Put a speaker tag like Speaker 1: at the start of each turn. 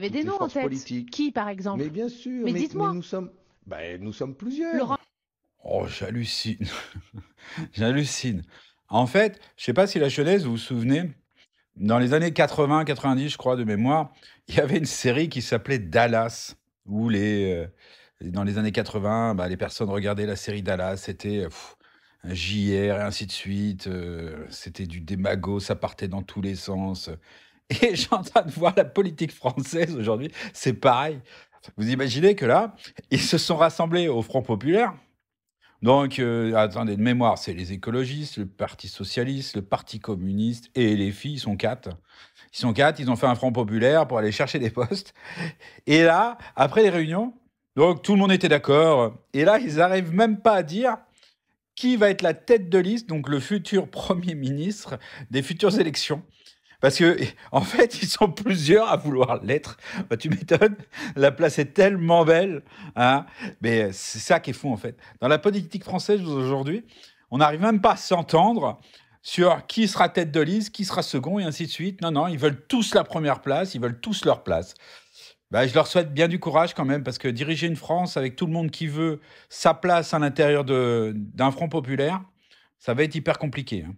Speaker 1: avait des noms en tête Qui, par exemple Mais bien sûr, mais, dites-moi. Nous sommes, ben, nous sommes plusieurs. Laurent... Oh, j'hallucine. j'hallucine. En fait, je sais pas si la jeunesse, vous vous souvenez, dans les années 80, 90, je crois, de mémoire, il y avait une série qui s'appelait Dallas, où les, euh, dans les années 80, bah, ben, les personnes regardaient la série Dallas, c'était un JR et ainsi de suite, euh, c'était du démago, ça partait dans tous les sens. Et j'ai en train de voir la politique française aujourd'hui, c'est pareil. Vous imaginez que là, ils se sont rassemblés au Front Populaire. Donc, euh, attendez, de mémoire, c'est les écologistes, le Parti Socialiste, le Parti Communiste et les filles, ils sont quatre. Ils sont quatre, ils ont fait un Front Populaire pour aller chercher des postes. Et là, après les réunions, donc tout le monde était d'accord. Et là, ils n'arrivent même pas à dire qui va être la tête de liste, donc le futur Premier ministre des futures élections. Parce que, en fait, ils sont plusieurs à vouloir l'être. Bah, tu m'étonnes, la place est tellement belle. Hein Mais c'est ça qui est fou, en fait. Dans la politique française aujourd'hui, on n'arrive même pas à s'entendre sur qui sera tête de liste, qui sera second, et ainsi de suite. Non, non, ils veulent tous la première place, ils veulent tous leur place. Bah, je leur souhaite bien du courage quand même, parce que diriger une France avec tout le monde qui veut sa place à l'intérieur d'un front populaire, ça va être hyper compliqué. Hein.